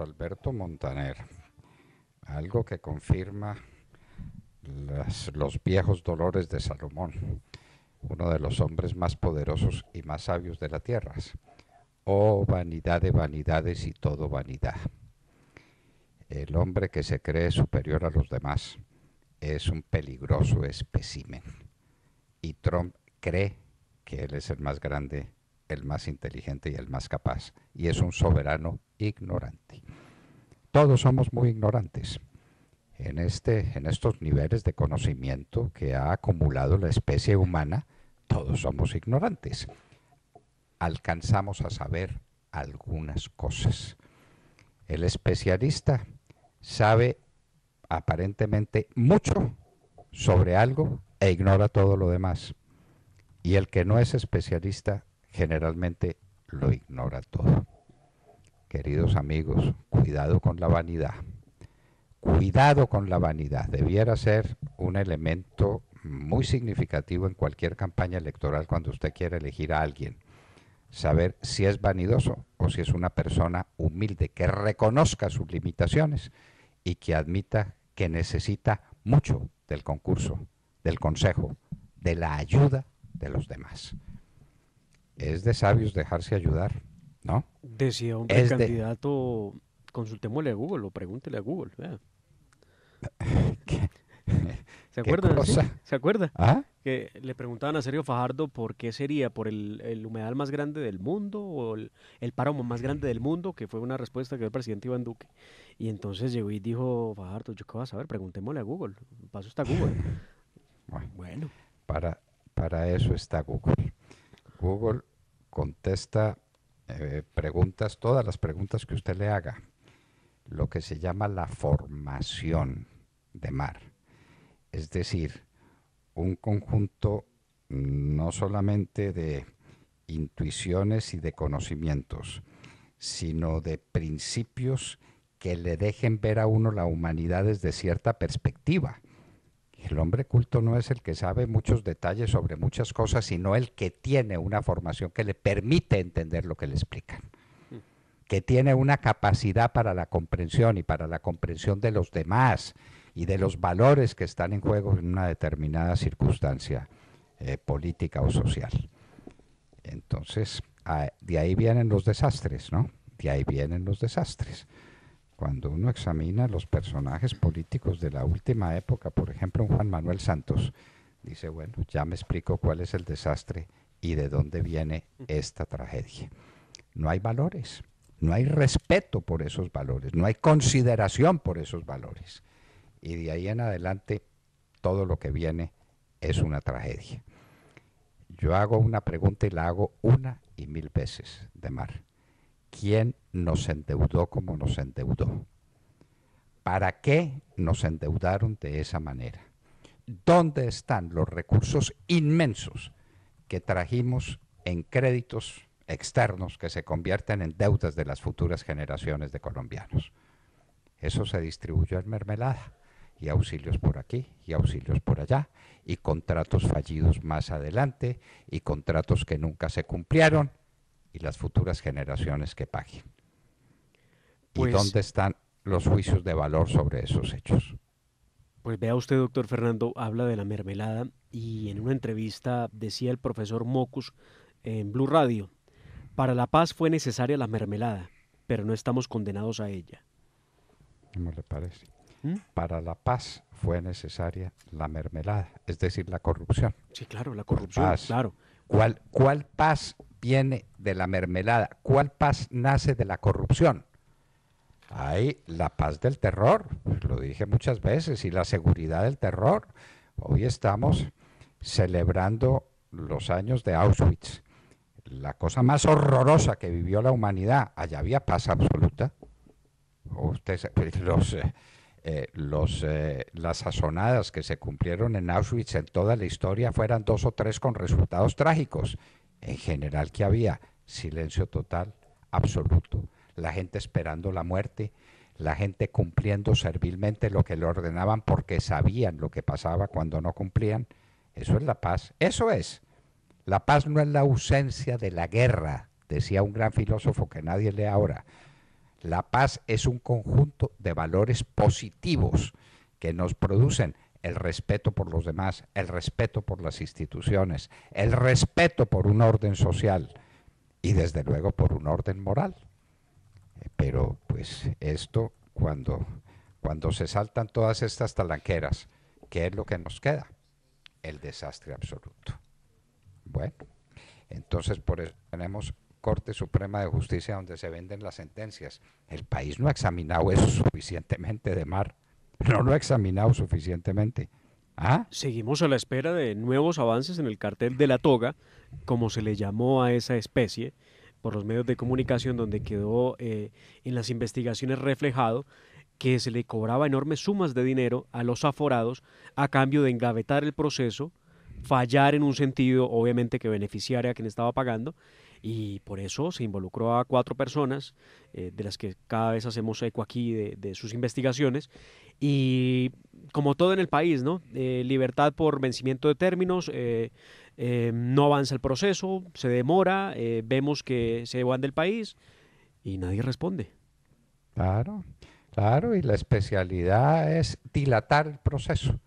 Alberto Montaner, algo que confirma los viejos dolores de Salomón, uno de los hombres más poderosos y más sabios de la tierra. Oh vanidad de vanidades y todo vanidad. El hombre que se cree superior a los demás es un peligroso espécimen. Y Trump cree que él es el más grande el más inteligente y el más capaz, y es un soberano ignorante. Todos somos muy ignorantes en, este, en estos niveles de conocimiento que ha acumulado la especie humana, todos somos ignorantes. Alcanzamos a saber algunas cosas. El especialista sabe aparentemente mucho sobre algo e ignora todo lo demás. Y el que no es especialista generalmente lo ignora todo. Queridos amigos, cuidado con la vanidad. Cuidado con la vanidad. Debiera ser un elemento muy significativo en cualquier campaña electoral cuando usted quiere elegir a alguien. Saber si es vanidoso o si es una persona humilde, que reconozca sus limitaciones y que admita que necesita mucho del concurso, del consejo, de la ayuda de los demás es de sabios dejarse ayudar, ¿no? Decía un candidato, consultémosle a Google o pregúntele a Google. ¿Se acuerdan? ¿Se acuerda? ¿Ah? Que le preguntaban a Sergio Fajardo por qué sería, por el, humedal más grande del mundo o el, páramo más grande del mundo, que fue una respuesta que dio el presidente Iván Duque. Y entonces llegó y dijo, Fajardo, yo qué vas a ver, preguntémosle a Google. Paso está Google. bueno, Para, para eso está Google. Google contesta eh, preguntas, todas las preguntas que usted le haga, lo que se llama la formación de mar. Es decir, un conjunto no solamente de intuiciones y de conocimientos, sino de principios que le dejen ver a uno la humanidad desde cierta perspectiva el hombre culto no es el que sabe muchos detalles sobre muchas cosas, sino el que tiene una formación que le permite entender lo que le explican, que tiene una capacidad para la comprensión y para la comprensión de los demás y de los valores que están en juego en una determinada circunstancia eh, política o social. Entonces, ah, de ahí vienen los desastres, ¿no? De ahí vienen los desastres cuando uno examina los personajes políticos de la última época, por ejemplo, Juan Manuel Santos, dice, bueno, ya me explico cuál es el desastre y de dónde viene esta tragedia. No hay valores, no hay respeto por esos valores, no hay consideración por esos valores. Y de ahí en adelante, todo lo que viene es una tragedia. Yo hago una pregunta y la hago una y mil veces de mar quién nos endeudó como nos endeudó. ¿Para qué nos endeudaron de esa manera? ¿Dónde están los recursos inmensos que trajimos en créditos externos que se convierten en deudas de las futuras generaciones de colombianos? Eso se distribuyó en mermelada y auxilios por aquí y auxilios por allá y contratos fallidos más adelante y contratos que nunca se cumplieron y las futuras generaciones que paguen. ¿Y pues dónde están los juicios de valor sobre esos hechos? Pues vea usted, doctor Fernando, habla de la mermelada y en una entrevista decía el profesor Mocus en Blue Radio, para la paz fue necesaria la mermelada, pero no estamos condenados a ella. ¿Cómo le parece? ¿Mm? Para la paz fue necesaria la mermelada, es decir, la corrupción. Sí, claro, la corrupción, claro. ¿Cuál, ¿Cuál paz viene de la mermelada? ¿Cuál paz nace de la corrupción? Hay la paz del terror, lo dije muchas veces, y la seguridad del terror. Hoy estamos celebrando los años de Auschwitz, la cosa más horrorosa que vivió la humanidad. Allá había paz absoluta. Pues, los, eh, eh, eh, las sazonadas que se cumplieron en Auschwitz en toda la historia fueran dos o tres con resultados trágicos en general que había silencio total, absoluto. La gente esperando la muerte, la gente cumpliendo servilmente lo que le ordenaban porque sabían lo que pasaba cuando no cumplían. Eso es la paz. Eso es. La paz no es la ausencia de la guerra, decía un gran filósofo que nadie lee ahora. La paz es un conjunto de valores positivos que nos producen el respeto por los demás, el respeto por las instituciones, el respeto por un orden social y desde luego por un orden moral. Eh, pero pues esto cuando, cuando se saltan todas estas talanqueras, ¿qué es lo que nos queda? El desastre absoluto. Bueno, entonces por eso tenemos Corte Suprema de Justicia donde se venden las sentencias. El país no ha examinado eso suficientemente de mar no lo ha examinado suficientemente. ¿Ah? Seguimos a la espera de nuevos avances en el cartel de la toga, como se le llamó a esa especie, por los medios de comunicación, donde quedó eh, en las investigaciones reflejado que se le cobraba enormes sumas de dinero a los aforados a cambio de engavetar el proceso, fallar en un sentido, obviamente, que beneficiaría a quien estaba pagando, y por eso se involucró a cuatro personas, eh, de las que cada vez hacemos eco aquí de, sus investigaciones. Y como todo en el país, ¿no? Eh, libertad por vencimiento de términos, eh, no avanza el proceso, se demora, vemos que se van del país y nadie responde. Claro, claro, y la especialidad es dilatar el proceso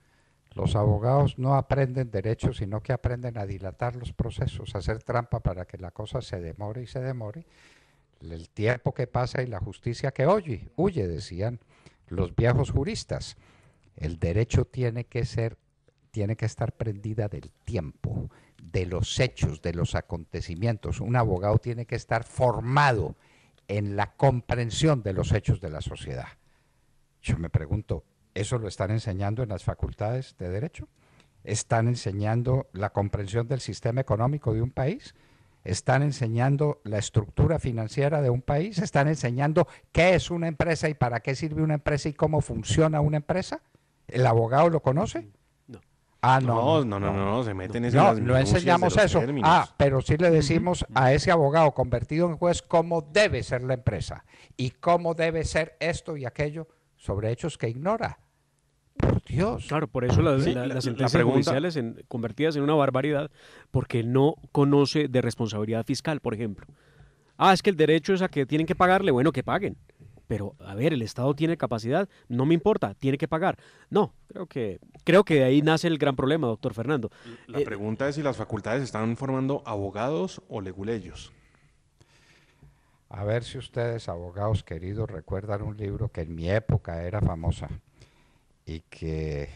los abogados no aprenden derecho, sino que aprenden a dilatar los procesos, a hacer trampa para que la cosa se demore y se demore. El tiempo que pasa y la justicia que oye, huye, decían los viejos juristas. El derecho tiene que ser tiene que estar prendida del tiempo, de los hechos, de los acontecimientos. Un abogado tiene que estar formado en la comprensión de los hechos de la sociedad. Yo me pregunto, eso lo están enseñando en las facultades de Derecho. Están enseñando la comprensión del sistema económico de un país. Están enseñando la estructura financiera de un país. Están enseñando qué es una empresa y para qué sirve una empresa y cómo funciona una empresa. ¿El abogado lo conoce? No. Ah, no. No, no, no, no, no se meten en No, no enseñamos eso. Ah, pero sí le decimos a ese abogado convertido en juez cómo debe ser la empresa y cómo debe ser esto y aquello sobre hechos que ignora. Claro, por eso las sentencias judiciales convertidas en una barbaridad, porque no conoce de responsabilidad fiscal, por ejemplo. Ah, es que el derecho es a que tienen que pagarle, bueno, que paguen. Pero, a ver, el Estado tiene capacidad, no me importa, tiene que pagar. No, creo que, creo que de ahí nace el gran problema, doctor Fernando. La eh, pregunta es si las facultades están formando abogados o leguleyos. A ver si ustedes, abogados queridos, recuerdan un libro que en mi época era famosa, y que,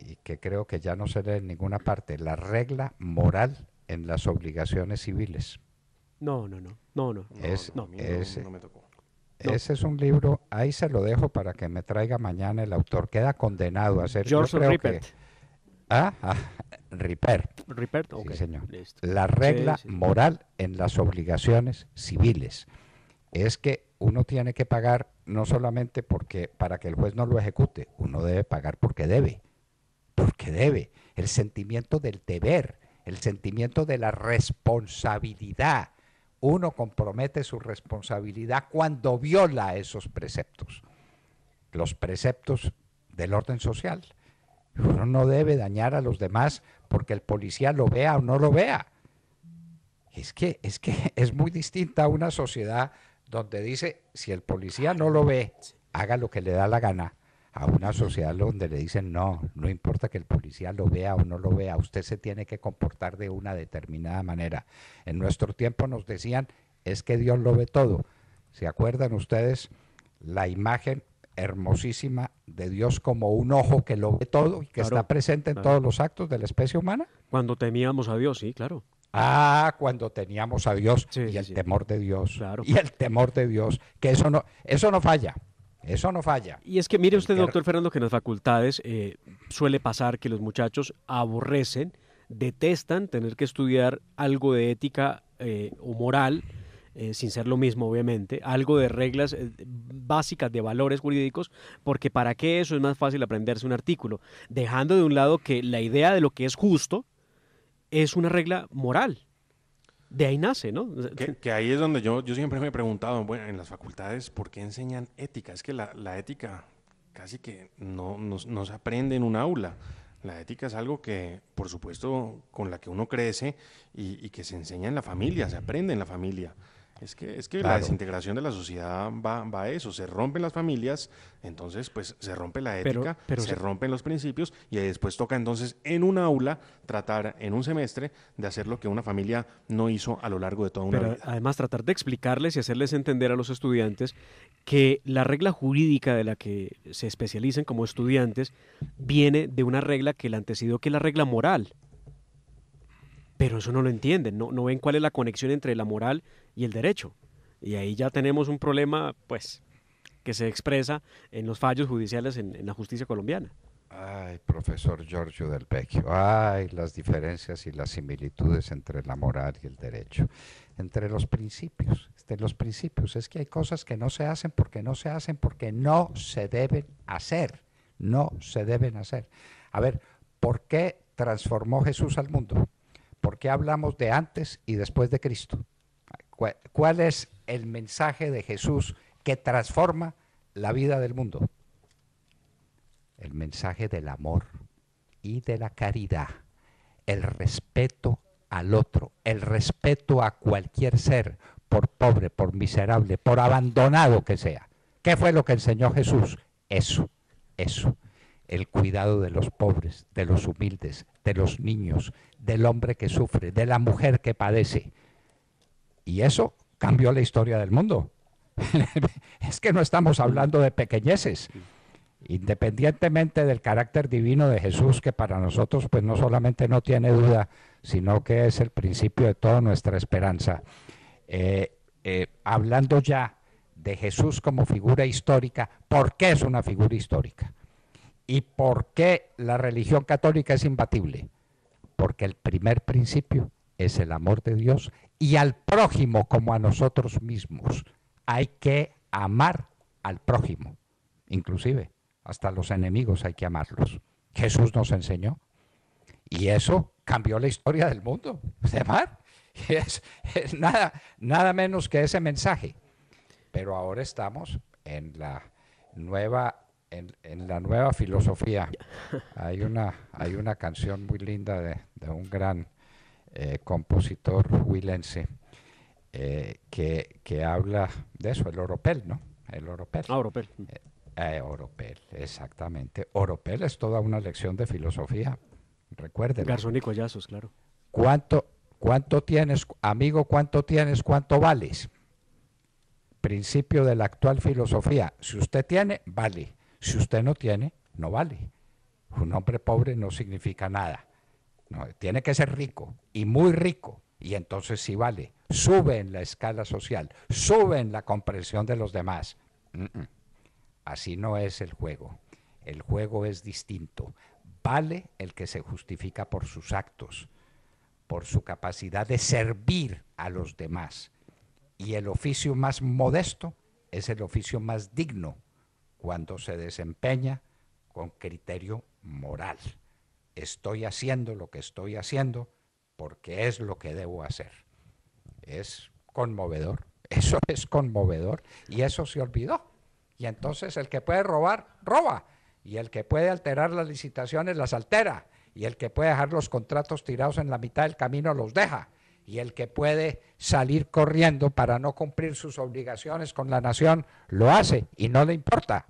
y que creo que ya no se lee en ninguna parte, la regla moral en las obligaciones civiles. No, no, no, no, no. Ese es un libro, ahí se lo dejo para que me traiga mañana el autor. Queda condenado a ser... George creo Que, ah, ah, Ripert. Ripert, sí, señor. La regla moral en las obligaciones civiles. Es que uno tiene que pagar no solamente porque para que el juez no lo ejecute, uno debe pagar porque debe, porque debe. El sentimiento del deber, el sentimiento de la responsabilidad. Uno compromete su responsabilidad cuando viola esos preceptos, los preceptos del orden social. Uno no debe dañar a los demás porque el policía lo vea o no lo vea. Es que es, que es muy distinta una sociedad donde dice, si el policía no lo ve, haga lo que le da la gana, a una sociedad donde le dicen, no, no importa que el policía lo vea o no lo vea, usted se tiene que comportar de una determinada manera. En nuestro tiempo nos decían, es que Dios lo ve todo. ¿Se acuerdan ustedes la imagen hermosísima de Dios como un ojo que lo ve todo y que está presente en todos los actos de la especie humana? Cuando temíamos a Dios, sí, claro. Ah, ah, cuando teníamos a Dios y el temor de Dios. Y el temor de Dios, que eso no, eso no falla. Eso no falla. Y es que mire usted, doctor Fernando, que en las facultades eh, suele pasar que los muchachos aborrecen, detestan tener que estudiar algo de ética eh, o moral, eh, sin ser lo mismo, obviamente, algo de reglas básicas de valores jurídicos, porque para qué eso es más fácil aprenderse un artículo, dejando de un lado que la idea de lo que es justo, es una regla moral. De ahí nace, ¿no? Que, ahí es donde yo, yo siempre me he preguntado, bueno, en las facultades, ¿por qué enseñan ética? Es que la, ética casi que no, se aprende en un aula. La ética es algo que, por supuesto, con la que uno crece y, que se enseña en la familia, se aprende en la familia. Es que, es que la desintegración de la sociedad va, va, a eso, se rompen las familias, entonces pues se rompe la ética, se, rompen los principios y después toca entonces en un aula tratar en un semestre de hacer lo que una familia no hizo a lo largo de toda una pero Además tratar de explicarles y hacerles entender a los estudiantes que la regla jurídica de la que se especializan como estudiantes viene de una regla que el antecedió que es la regla moral pero eso no lo entienden, no, ven cuál es la conexión entre la moral y el derecho. Y ahí ya tenemos un problema, pues, que se expresa en los fallos judiciales en, la justicia colombiana. Ay, profesor Giorgio del Vecchio, ay, las diferencias y las similitudes entre la moral y el derecho, entre los principios, entre los principios. Es que hay cosas que no se hacen porque no se hacen porque no se deben hacer, no se deben hacer. A ver, ¿por qué transformó Jesús al mundo? ¿Por qué hablamos de antes y después de Cristo? ¿Cuál es el mensaje de Jesús que transforma la vida del mundo? El mensaje del amor y de la caridad, el respeto al otro, el respeto a cualquier ser, por pobre, por miserable, por abandonado que sea. ¿Qué fue lo que enseñó Jesús? Eso, eso el cuidado de los pobres, de los humildes, de los niños, del hombre que sufre, de la mujer que padece. Y eso cambió la historia del mundo. es que no estamos hablando de pequeñeces. Independientemente del carácter divino de Jesús, que para nosotros pues no solamente no tiene duda, sino que es el principio de toda nuestra esperanza. Eh, eh, hablando ya de Jesús como figura histórica, ¿por qué es una figura histórica? ¿Y por qué la religión católica es imbatible? Porque el primer principio es el amor de Dios y al prójimo como a nosotros mismos. Hay que amar al prójimo, inclusive hasta los enemigos hay que amarlos. Jesús nos enseñó y eso cambió la historia del mundo. es nada, nada menos que ese mensaje. Pero ahora estamos en la nueva en, la nueva filosofía. Hay una, hay una canción muy linda de, un gran eh, compositor huilense eh, que, habla de eso, el oropel, ¿no? El oropel. Ah, oropel. Eh, oropel, exactamente. Oropel es toda una lección de filosofía, recuerden. Garzón y collazos, claro. ¿Cuánto, ¿Cuánto tienes, amigo, cuánto tienes, cuánto vales? Principio de la actual filosofía. Si usted tiene, vale. Si usted no tiene, no vale. Un hombre pobre no significa nada. tiene que ser rico y muy rico y entonces sí vale. Sube en la escala social, sube en la comprensión de los demás. Así no es el juego. El juego es distinto. Vale el que se justifica por sus actos, por su capacidad de servir a los demás. Y el oficio más modesto es el oficio más digno cuando se desempeña con criterio moral. Estoy haciendo lo que estoy haciendo porque es lo que debo hacer. Es conmovedor, eso es conmovedor y eso se olvidó. Y entonces el que puede robar, roba. Y el que puede alterar las licitaciones, las altera. Y el que puede dejar los contratos tirados en la mitad del camino, los deja y el que puede salir corriendo para no cumplir sus obligaciones con la nación, lo hace y no le importa.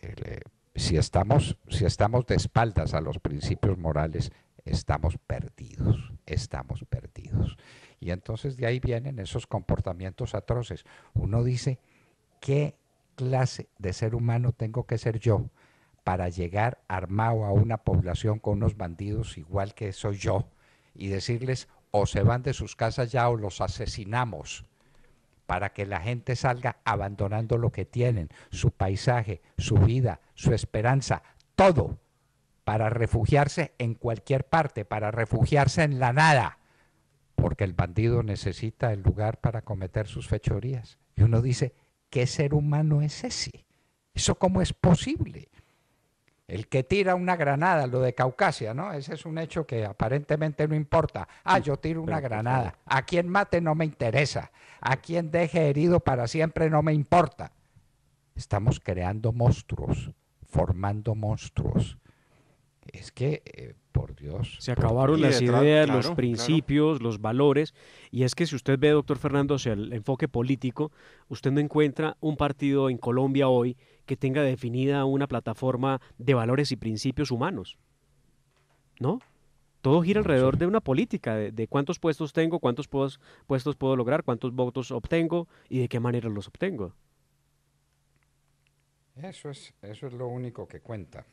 Eh, si estamos, si estamos de espaldas a los principios morales, estamos perdidos, estamos perdidos. Y entonces de ahí vienen esos comportamientos atroces. Uno dice, ¿qué clase de ser humano tengo que ser yo para llegar armado a una población con unos bandidos igual que soy yo y decirles, o se van de sus casas ya o los asesinamos para que la gente salga abandonando lo que tienen, su paisaje, su vida, su esperanza, todo, para refugiarse en cualquier parte, para refugiarse en la nada, porque el bandido necesita el lugar para cometer sus fechorías. Y uno dice, ¿qué ser humano es ese? ¿Eso cómo es posible? el que tira una granada, lo de Caucasia, ¿no? Ese es un hecho que aparentemente no importa. Ah, yo tiro una pues, granada. A quien mate no me interesa. A quien deje herido para siempre no me importa. Estamos creando monstruos, formando monstruos. Es que, eh, por Dios. Se acabaron las ideas, los principios, los valores. Y es que si usted ve, doctor Fernando, el enfoque político, usted no encuentra un partido en Colombia hoy que tenga definida una plataforma de valores y principios humanos. ¿No? Todo gira alrededor de una política, de, cuántos puestos tengo, cuántos puestos puedo lograr, cuántos votos obtengo y de qué manera los obtengo. Eso es, eso es lo único que cuenta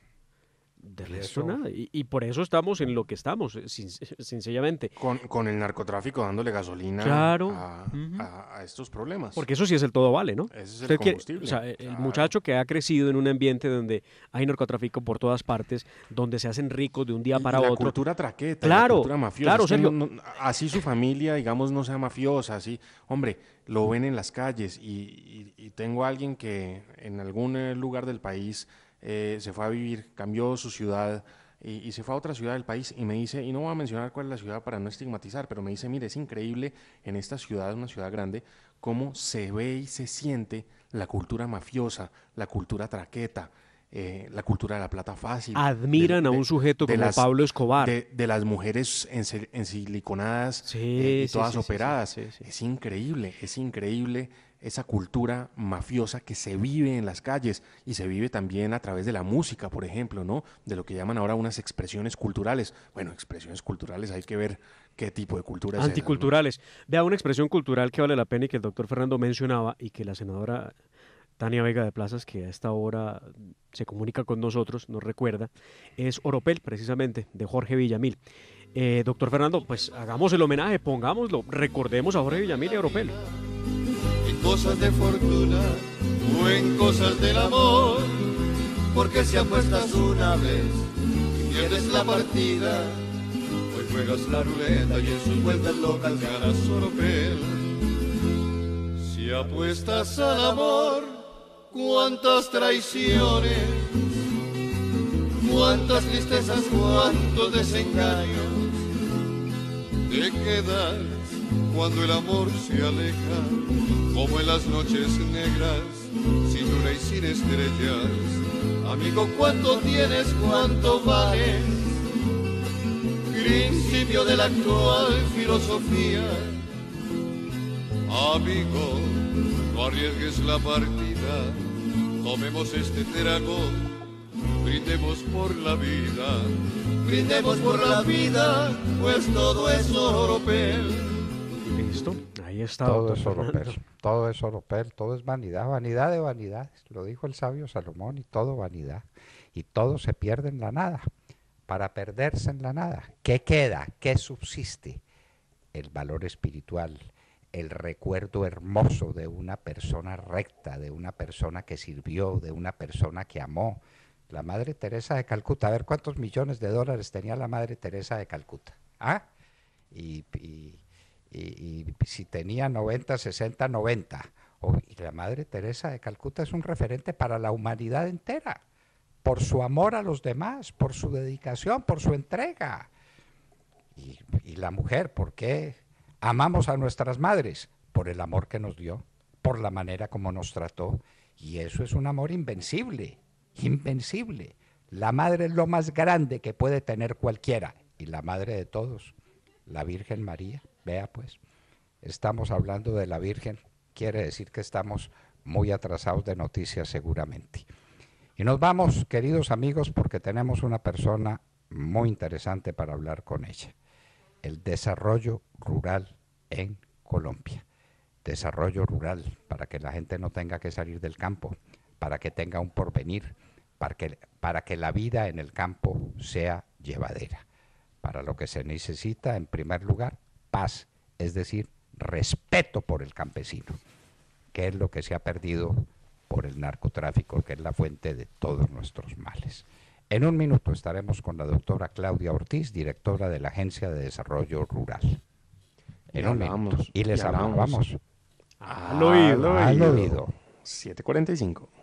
de y, por eso estamos en lo que estamos, eh, sencillamente. Con, el narcotráfico dándole gasolina a, estos problemas. Porque eso sí es el todo vale, ¿no? es el combustible. o sea, el muchacho que ha crecido en un ambiente donde hay narcotráfico por todas partes, donde se hacen ricos de un día para la otro. cultura traqueta, la cultura mafiosa. así su familia, digamos, no sea mafiosa, así. Hombre, lo ven en las calles y, y tengo a alguien que en algún eh, lugar del país eh, se fue a vivir, cambió su ciudad y, se fue a otra ciudad del país y me dice, y no voy a mencionar cuál es la ciudad para no estigmatizar, pero me dice, mire, es increíble en esta ciudad, una ciudad grande, cómo se ve y se siente la cultura mafiosa, la cultura traqueta, eh, la cultura de la plata fácil. Admiran a un sujeto como Pablo Escobar. De, las mujeres en, siliconadas y todas operadas. Es increíble, es increíble esa cultura mafiosa que se vive en las calles y se vive también a través de la música, por ejemplo, ¿no? De lo que llaman ahora unas expresiones culturales. Bueno, expresiones culturales, hay que ver qué tipo de culturas. Anticulturales. Vea una expresión cultural que vale la pena y que el doctor Fernando mencionaba y que la senadora Tania Vega de Plazas, que a esta hora se comunica con nosotros, nos recuerda, es Oropel, precisamente, de Jorge Villamil. Eh, doctor Fernando, pues hagamos el homenaje, pongámoslo, recordemos a Jorge Villamil y a Oropel cosas de fortuna o en cosas del amor, porque si apuestas una vez y pierdes la partida, Hoy pues juegas la ruleta y en sus vueltas locas ganas sorpresa. Si apuestas al amor, cuántas traiciones, cuántas tristezas, cuántos desengaños te quedan cuando el amor se aleja, como en las noches negras, sin luna y sin estrellas. Amigo, ¿cuánto tienes? ¿Cuánto vales? Principio de la actual filosofía. Amigo, no arriesgues la partida, tomemos este trago, brindemos por la vida, brindemos por la vida, pues todo es oro, pel todo es Oropel todo es todo es vanidad, vanidad de vanidades. Lo dijo el sabio Salomón y todo vanidad. Y todo se pierde en la nada. Para perderse en la nada, ¿qué queda? ¿Qué subsiste? El valor espiritual, el recuerdo hermoso de una persona recta, de una persona que sirvió, de una persona que amó. La Madre Teresa de Calcuta, a ver cuántos millones de dólares tenía la Madre Teresa de Calcuta. ¿Ah? y, y, si tenía 90, 60, 90. y la Madre Teresa de Calcuta es un referente para la humanidad entera, por su amor a los demás, por su dedicación, por su entrega. Y, y la mujer, ¿por qué amamos a nuestras madres? Por el amor que nos dio, por la manera como nos trató. Y eso es un amor invencible, invencible. La madre es lo más grande que puede tener cualquiera y la madre de todos, la Virgen María. Vea pues, estamos hablando de la Virgen, quiere decir que estamos muy atrasados de noticias seguramente. Y nos vamos, queridos amigos, porque tenemos una persona muy interesante para hablar con ella. El desarrollo rural en Colombia. Desarrollo rural para que la gente no tenga que salir del campo, para que tenga un porvenir, para que, para que la vida en el campo sea llevadera. Para lo que se necesita, en primer lugar, paz, es decir, respeto por el campesino, que es lo que se ha perdido por el narcotráfico, que es la fuente de todos nuestros males. En un minuto estaremos con la doctora Claudia Ortiz, directora de la Agencia de Desarrollo Rural. En un minuto. Y les hablamos. Al oído. Al oído. 745.